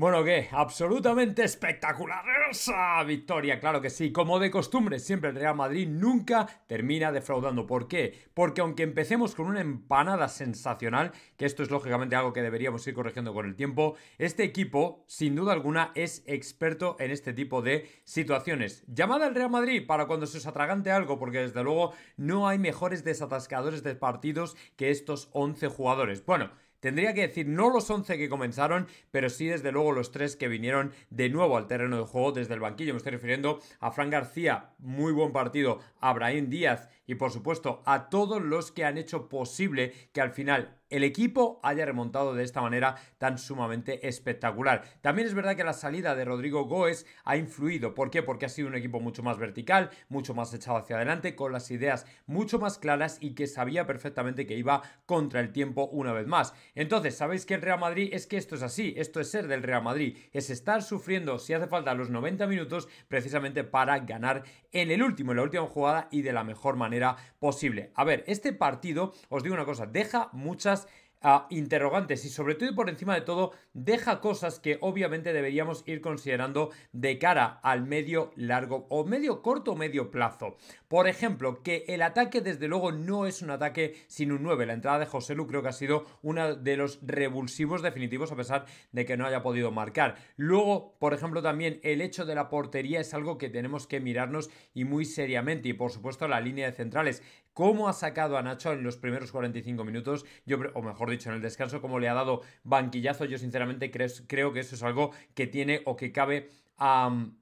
Bueno, ¿qué? Absolutamente espectacular esa victoria, claro que sí. Como de costumbre, siempre el Real Madrid nunca termina defraudando. ¿Por qué? Porque aunque empecemos con una empanada sensacional, que esto es lógicamente algo que deberíamos ir corrigiendo con el tiempo, este equipo, sin duda alguna, es experto en este tipo de situaciones. Llamada al Real Madrid para cuando se os atragante algo, porque desde luego no hay mejores desatascadores de partidos que estos 11 jugadores. Bueno, Tendría que decir no los 11 que comenzaron, pero sí desde luego los 3 que vinieron de nuevo al terreno de juego desde el banquillo. Me estoy refiriendo a Fran García, muy buen partido, a Díaz y por supuesto a todos los que han hecho posible que al final el equipo haya remontado de esta manera tan sumamente espectacular. También es verdad que la salida de Rodrigo Goes ha influido. ¿Por qué? Porque ha sido un equipo mucho más vertical, mucho más echado hacia adelante, con las ideas mucho más claras y que sabía perfectamente que iba contra el tiempo una vez más. Entonces, sabéis que el Real Madrid es que esto es así, esto es ser del Real Madrid, es estar sufriendo si hace falta los 90 minutos precisamente para ganar en el último, en la última jugada y de la mejor manera posible. A ver, este partido, os digo una cosa, deja muchas a interrogantes y sobre todo y por encima de todo deja cosas que obviamente deberíamos ir considerando de cara al medio largo o medio corto o medio plazo. Por ejemplo, que el ataque desde luego no es un ataque sin un 9. La entrada de José Lu creo que ha sido uno de los revulsivos definitivos a pesar de que no haya podido marcar. Luego, por ejemplo, también el hecho de la portería es algo que tenemos que mirarnos y muy seriamente y por supuesto la línea de centrales cómo ha sacado a Nacho en los primeros 45 minutos, yo, o mejor dicho, en el descanso, cómo le ha dado banquillazo. Yo sinceramente creo que eso es algo que tiene o que cabe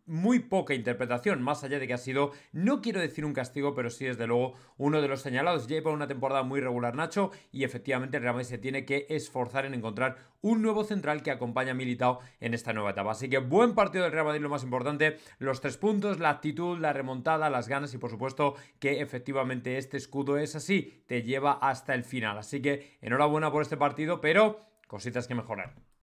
muy poca interpretación, más allá de que ha sido, no quiero decir un castigo, pero sí desde luego uno de los señalados. Lleva una temporada muy regular Nacho y efectivamente el Real Madrid se tiene que esforzar en encontrar un nuevo central que acompaña a Militao en esta nueva etapa. Así que buen partido del Real Madrid, lo más importante, los tres puntos, la actitud, la remontada, las ganas y por supuesto que efectivamente este escudo es así, te lleva hasta el final. Así que enhorabuena por este partido, pero cositas que mejorar.